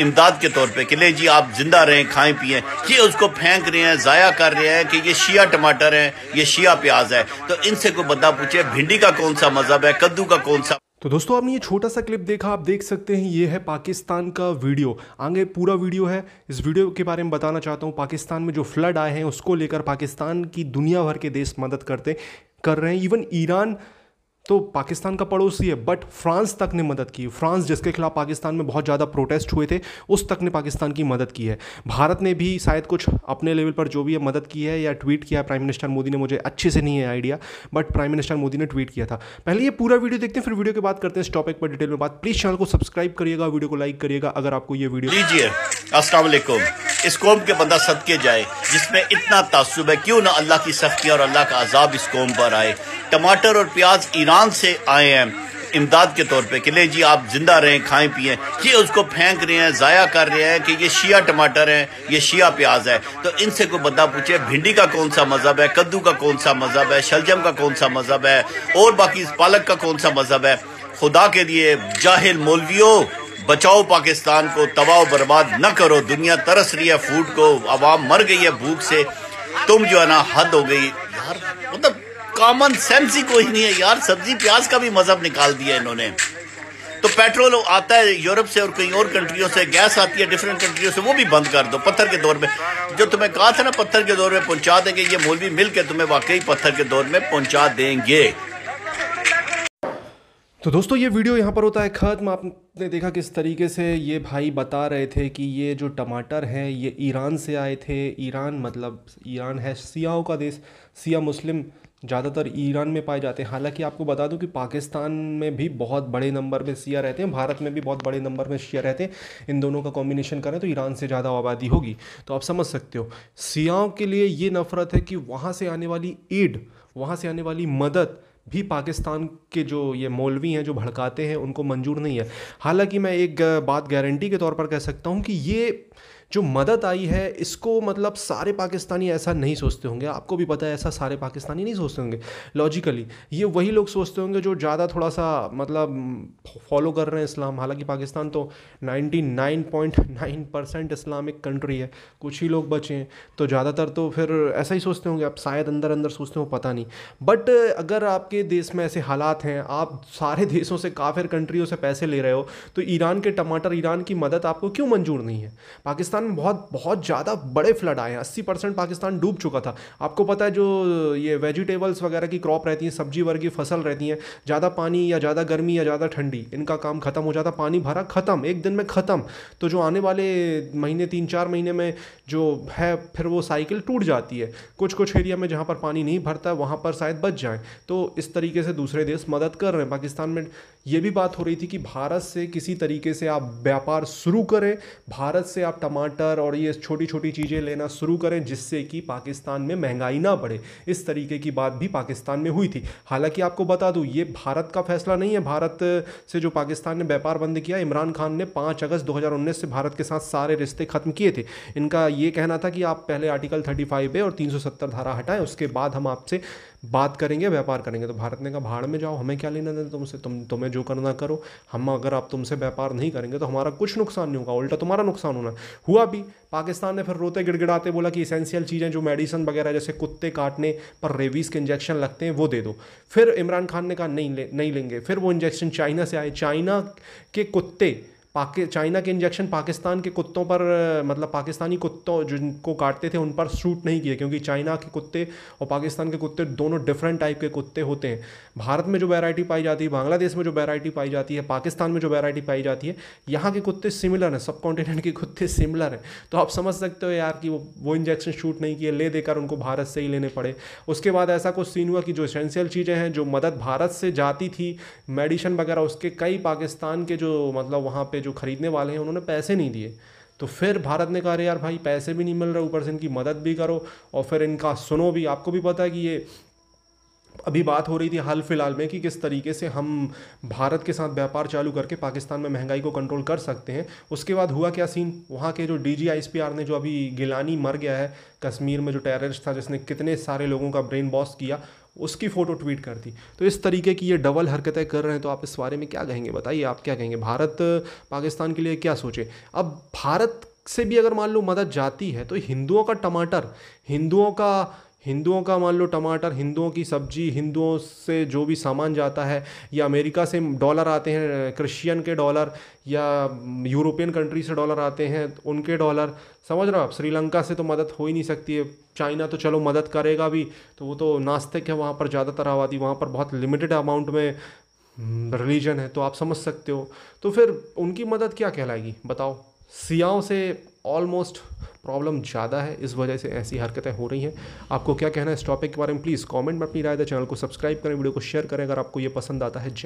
इमदाद के तौर पे कि ले जी आप जिंदा रहें खाएं पिए ये उसको फेंक रहे हैं ज़ाया कर रहे हैं कि ये शिया टमाटर है ये शिया प्याज है तो इनसे कोई बंदा पूछे भिंडी का कौन सा मजहब है कद्दू का कौन सा तो दोस्तों आपने ये छोटा सा क्लिप देखा आप देख सकते हैं ये है पाकिस्तान का वीडियो आगे पूरा वीडियो है इस वीडियो के बारे में बताना चाहता हूँ पाकिस्तान में जो फ्लड आए हैं उसको लेकर पाकिस्तान की दुनिया भर के देश मदद करते कर रहे हैं इवन ईरान तो पाकिस्तान का पड़ोसी है बट फ्रांस तक ने मदद की फ्रांस जिसके खिलाफ पाकिस्तान में बहुत ज़्यादा प्रोटेस्ट हुए थे उस तक ने पाकिस्तान की मदद की है भारत ने भी शायद कुछ अपने लेवल पर जो भी है मदद की है या ट्वीट किया प्राइम मिनिस्टर मोदी ने मुझे अच्छे से नहीं है idea but prime minister Modi ने ट्वीट किया था पहले ये पूरा वीडियो देखते हैं फिर वीडियो के बात करते हैं इस टॉपिक पर डिटेल में बात प्लीज़ चैनल को सब्सक्राइब करिएगा वीडियो को लाइक करिएगा अगर आपको ये वीडियो लीजिए इस कौम के बंदा सदके जाए जिसमें इतना तसुब है क्यों ना अल्लाह की सख्ती और अल्लाह का अजाब इस कौम पर आए टमाटर और प्याज ईरान ईमान से आए हैं इमदाद के तौर पे कि ले जी आप जिंदा रहें खाएं पिए ये उसको फेंक रहे हैं ज़ाया कर रहे हैं कि ये शिया टमाटर है ये शिया प्याज है तो इनसे कोई बंदा पूछे भिंडी का कौन सा मज़हब है कद्दू का कौन सा मज़हब है शलजम का कौन सा मज़हब है और बाकी पालक का कौन सा मज़हब है खुदा के लिए जाहिल मौलवियों बचाओ पाकिस्तान को तबाह बर्बाद न करो दुनिया तरस रही है फूड को आवाम मर गई है भूख से तुम जो है ना हद हो गई कॉमन सेंस ही कोई नहीं है यार सब्जी प्याज का भी मजहब निकाल दिया इन्होंने तो पेट्रोल आता है यूरोप से और कई और कंट्रियों से गैस आती है डिफरेंट कंट्रियों से वो भी बंद कर दो पत्थर के दौर में जो तुम्हें कहा था ना पत्थर के दौर में पहुंचा देंगे ये मौलवी मिल के तुम्हें वाकई पत्थर के दौर में पहुंचा देंगे तो दोस्तों ये वीडियो यहाँ पर होता है ख़त्म आपने देखा किस तरीके से ये भाई बता रहे थे कि ये जो टमाटर हैं ये ईरान से आए थे ईरान मतलब ईरान है सियाओं का देश सिया मुस्लिम ज़्यादातर ईरान में पाए जाते हैं हालांकि आपको बता दूं कि पाकिस्तान में भी बहुत बड़े नंबर में शिया रहते हैं भारत में भी बहुत बड़े नंबर में शिया रहते हैं इन दोनों का कॉम्बिनेशन करें तो ईरान से ज़्यादा आबादी होगी तो आप समझ सकते हो सियाओं के लिए ये नफ़रत है कि वहाँ से आने वाली एड वहाँ से आने वाली मदद भी पाकिस्तान के जो ये मौलवी हैं जो भड़काते हैं उनको मंजूर नहीं है हालांकि मैं एक बात गारंटी के तौर पर कह सकता हूँ कि ये जो मदद आई है इसको मतलब सारे पाकिस्तानी ऐसा नहीं सोचते होंगे आपको भी पता है ऐसा सारे पाकिस्तानी नहीं सोचते होंगे लॉजिकली ये वही लोग सोचते होंगे जो ज़्यादा थोड़ा सा मतलब फॉलो कर रहे हैं इस्लाम हालांकि पाकिस्तान तो 99.9 परसेंट इस्लामिक कंट्री है कुछ ही लोग बचे हैं तो ज़्यादातर तो फिर ऐसा ही सोचते होंगे आप शायद अंदर अंदर सोचते हो पता नहीं बट अगर आपके देश में ऐसे हालात हैं आप सारे देशों से काफिर कंट्रियों से पैसे ले रहे हो तो ईरान के टमाटर ईरान की मदद आपको क्यों मंजूर नहीं है पाकिस्तान पाकिस्तान में बहुत बहुत ज़्यादा बड़े फ्लड आए हैं अस्सी परसेंट पाकिस्तान डूब चुका था आपको पता है जो ये वेजिटेबल्स वगैरह की क्रॉप रहती हैं सब्जी की फसल रहती हैं ज़्यादा पानी या ज़्यादा गर्मी या ज़्यादा ठंडी इनका काम खत्म हो जाता पानी भरा खत्म एक दिन में ख़त्म तो जो आने वाले महीने तीन चार महीने में जो है फिर वो साइकिल टूट जाती है कुछ कुछ एरिया में जहाँ पर पानी नहीं भरता है वहाँ पर शायद बच जाए तो इस तरीके से दूसरे देश मदद कर रहे हैं पाकिस्तान में ये भी बात हो रही थी कि भारत से किसी तरीके से आप व्यापार शुरू करें भारत से आप टमा टमाटर और ये छोटी छोटी चीज़ें लेना शुरू करें जिससे कि पाकिस्तान में महंगाई ना बढ़े इस तरीके की बात भी पाकिस्तान में हुई थी हालांकि आपको बता दूँ ये भारत का फैसला नहीं है भारत से जो पाकिस्तान ने व्यापार बंद किया इमरान खान ने पाँच अगस्त दो से भारत के साथ सारे रिश्ते ख़त्म किए थे इनका ये कहना था कि आप पहले आर्टिकल थर्टी फाइव और तीन धारा हटाएं उसके बाद हम आपसे बात करेंगे व्यापार करेंगे तो भारत ने कहा भाड़ में जाओ हमें क्या लेना देना तुमसे तुम तुम्हें जो करना करो हम अगर आप तुमसे व्यापार नहीं करेंगे तो हमारा कुछ नुकसान नहीं होगा उल्टा तुम्हारा नुकसान होना हुआ भी पाकिस्तान ने फिर रोते गिड़गिड़ाते बोला कि इसेंशियल चीज़ें जो मेडिसन वगैरह जैसे कुत्ते काटने पर रेबीज़ के इंजेक्शन लगते हैं वो दे दो फिर इमरान खान ने कहा नहीं ले नहीं लेंगे फिर वो इंजेक्शन चाइना से आए चाइना के कुत्ते पाकि चाइना के इंजेक्शन पाकिस्तान के कुत्तों पर मतलब पाकिस्तानी कुत्तों जिनको काटते थे उन पर सूट नहीं किए क्योंकि चाइना के कुत्ते और पाकिस्तान के कुत्ते दोनों डिफरेंट टाइप के कुत्ते होते हैं भारत में जो वैरायटी पाई जाती है बांग्लादेश में जो वैरायटी पाई जाती है पाकिस्तान में जो वैरायटी पाई जाती है यहाँ के कुत्ते सिमिलर हैं सब कॉन्टिनेंट के कुत्ते सिमिलर हैं तो आप समझ सकते हो यार कि वो वो इंजेक्शन शूट नहीं किए ले देकर उनको भारत से ही लेने पड़े उसके बाद ऐसा कुछ सीन हुआ कि जो इसेंशियल चीज़ें हैं जो मदद भारत से जाती थी मेडिसन वगैरह उसके कई पाकिस्तान के जो मतलब वहाँ पर जो ख़रीदने वाले हैं उन्होंने पैसे नहीं दिए तो फिर भारत ने कहा यार भाई पैसे भी नहीं मिल रहे ऊपर से इनकी मदद भी करो और फिर इनका सुनो भी आपको भी पता है कि ये अभी बात हो रही थी हाल फिलहाल में कि किस तरीके से हम भारत के साथ व्यापार चालू करके पाकिस्तान में महंगाई को कंट्रोल कर सकते हैं उसके बाद हुआ क्या सीन वहाँ के जो डी जी ने जो अभी गिलानी मर गया है कश्मीर में जो टेररिस्ट था जिसने कितने सारे लोगों का ब्रेन वॉश किया उसकी फ़ोटो ट्वीट कर दी तो इस तरीके की ये डबल हरकतें कर रहे हैं तो आप इस बारे में क्या कहेंगे बताइए आप क्या कहेंगे भारत पाकिस्तान के लिए क्या सोचे अब भारत से भी अगर मान लो मदद जाती है तो हिंदुओं का टमाटर हिंदुओं का हिंदुओं का मान लो टमाटर हिंदुओं की सब्जी हिंदुओं से जो भी सामान जाता है या अमेरिका से डॉलर आते हैं क्रिश्चियन के डॉलर या यूरोपियन कंट्री से डॉलर आते हैं तो उनके डॉलर समझ रहे हो आप श्रीलंका से तो मदद हो ही नहीं सकती है चाइना तो चलो मदद करेगा भी तो वो तो नास्तिक है वहाँ पर ज़्यादातर आबादी वहाँ पर बहुत लिमिटेड अमाउंट में रिलीजन हम्म, है तो आप समझ सकते हो तो फिर उनकी मदद क्या कहलाएगी बताओ सियाओं से ऑलमोस्ट प्रॉब्लम ज़्यादा है इस वजह से ऐसी हरकतें हो रही हैं आपको क्या कहना है इस टॉपिक के बारे में प्लीज़ कॉमेंट में अपनी राय दें चैनल को सब्सक्राइब करें वीडियो को शेयर करें अगर आपको ये पसंद आता है